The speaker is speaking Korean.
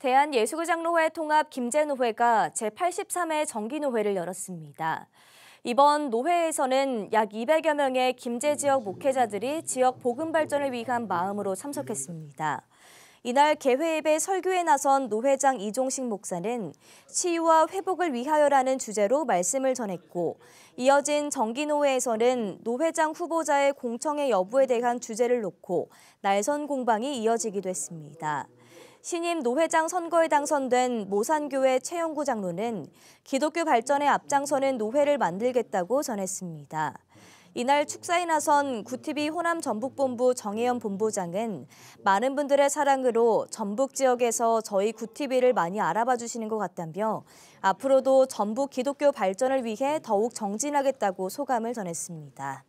대한예술장로회 통합 김제노회가 제83회 정기노회를 열었습니다. 이번 노회에서는 약 200여 명의 김제 지역 목회자들이 지역 복음 발전을 위한 마음으로 참석했습니다. 이날 개회예배 설교에 나선 노회장 이종식 목사는 치유와 회복을 위하여라는 주제로 말씀을 전했고 이어진 정기노회에서는 노회장 후보자의 공청회 여부에 대한 주제를 놓고 날선 공방이 이어지기도 했습니다. 신임 노회장 선거에 당선된 모산교회 최영구 장로는 기독교 발전에 앞장서는 노회를 만들겠다고 전했습니다. 이날 축사에 나선 구티비 호남 전북본부 정혜연 본부장은 많은 분들의 사랑으로 전북 지역에서 저희 구티비를 많이 알아봐 주시는 것 같다며 앞으로도 전북 기독교 발전을 위해 더욱 정진하겠다고 소감을 전했습니다.